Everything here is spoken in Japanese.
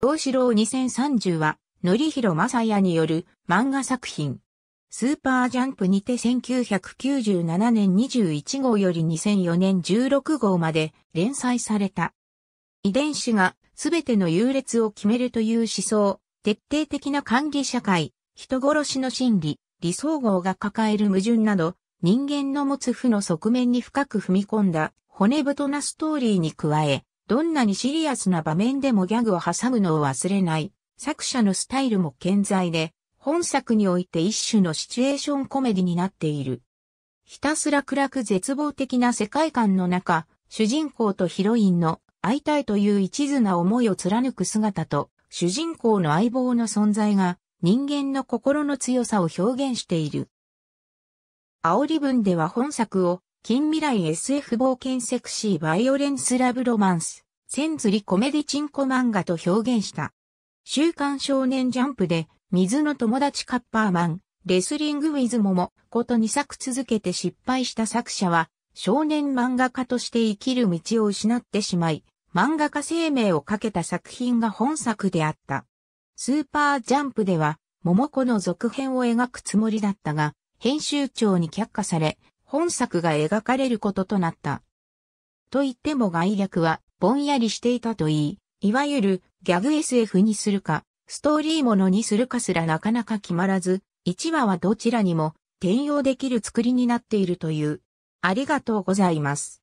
大城郎2030は、のりひろまさやによる漫画作品。スーパージャンプにて1997年21号より2004年16号まで連載された。遺伝子がすべての優劣を決めるという思想、徹底的な管理社会、人殺しの心理、理想号が抱える矛盾など、人間の持つ負の側面に深く踏み込んだ骨太なストーリーに加え、どんなにシリアスな場面でもギャグを挟むのを忘れない、作者のスタイルも健在で、本作において一種のシチュエーションコメディになっている。ひたすら暗く絶望的な世界観の中、主人公とヒロインの会いたいという一途な思いを貫く姿と、主人公の相棒の存在が人間の心の強さを表現している。煽り文では本作を近未来 SF 冒険セクシーバイオレンスラブロマンス千釣りコメディチンコ漫画と表現した。週刊少年ジャンプで、水の友達カッパーマン、レスリングウィズモモこと2作続けて失敗した作者は、少年漫画家として生きる道を失ってしまい、漫画家生命をかけた作品が本作であった。スーパージャンプでは、桃子の続編を描くつもりだったが、編集長に却下され、本作が描かれることとなった。と言っても概略は、ぼんやりしていたといい、いわゆるギャグ SF にするか、ストーリーものにするかすらなかなか決まらず、1話はどちらにも転用できる作りになっているという。ありがとうございます。